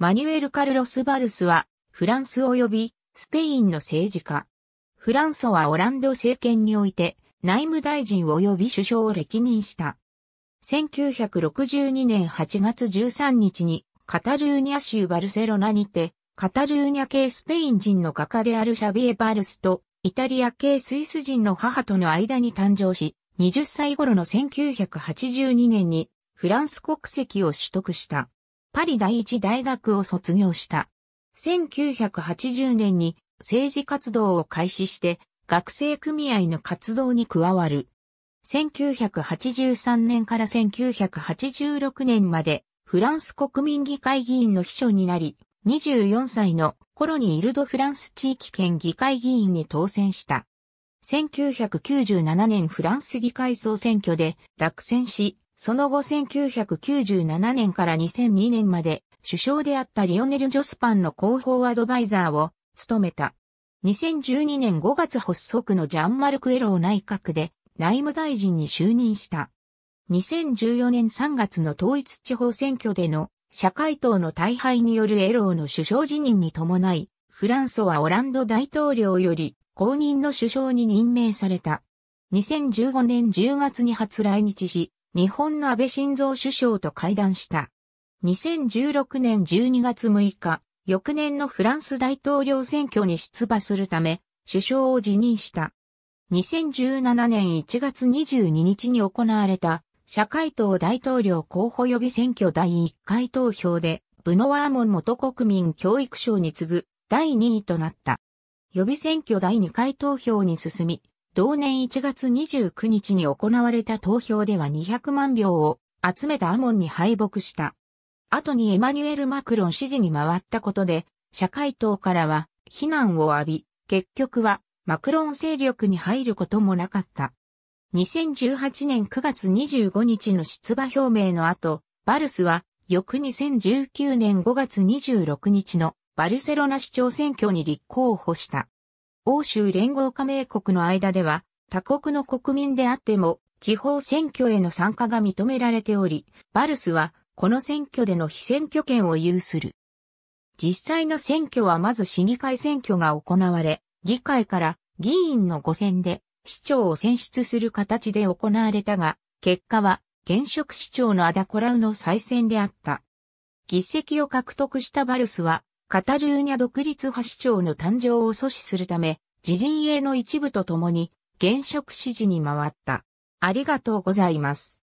マニュエル・カルロス・バルスは、フランス及びスペインの政治家。フランソはオランド政権において内務大臣及び首相を歴任した。1962年8月13日にカタルーニャ州バルセロナにて、カタルーニャ系スペイン人の画家であるシャビエ・バルスとイタリア系スイス人の母との間に誕生し、20歳頃の1982年にフランス国籍を取得した。パリ第一大学を卒業した。1980年に政治活動を開始して学生組合の活動に加わる。1983年から1986年までフランス国民議会議員の秘書になり、24歳の頃にイルド・フランス地域県議会議員に当選した。1997年フランス議会総選挙で落選し、その後1997年から2002年まで首相であったリオネル・ジョスパンの広報アドバイザーを務めた。2012年5月発足のジャンマルク・エロー内閣で内務大臣に就任した。2014年3月の統一地方選挙での社会党の大敗によるエローの首相辞任に伴い、フランソはオランド大統領より公認の首相に任命された。2015年10月に初来日し、日本の安倍晋三首相と会談した。2016年12月6日、翌年のフランス大統領選挙に出馬するため、首相を辞任した。2017年1月22日に行われた、社会党大統領候補予備選挙第1回投票で、ブノワーモン元国民教育省に次ぐ第2位となった。予備選挙第2回投票に進み、同年1月29日に行われた投票では200万票を集めたアモンに敗北した。後にエマニュエル・マクロン支持に回ったことで、社会党からは非難を浴び、結局はマクロン勢力に入ることもなかった。2018年9月25日の出馬表明の後、バルスは翌2019年5月26日のバルセロナ市長選挙に立候補した。欧州連合加盟国の間では、他国の国民であっても、地方選挙への参加が認められており、バルスは、この選挙での非選挙権を有する。実際の選挙はまず市議会選挙が行われ、議会から議員の5選で市長を選出する形で行われたが、結果は現職市長のアダコラウの再選であった。議席を獲得したバルスはカタルーニャ独立派市長の誕生を阻止するため、自陣営の一部と共に現職支持に回った。ありがとうございます。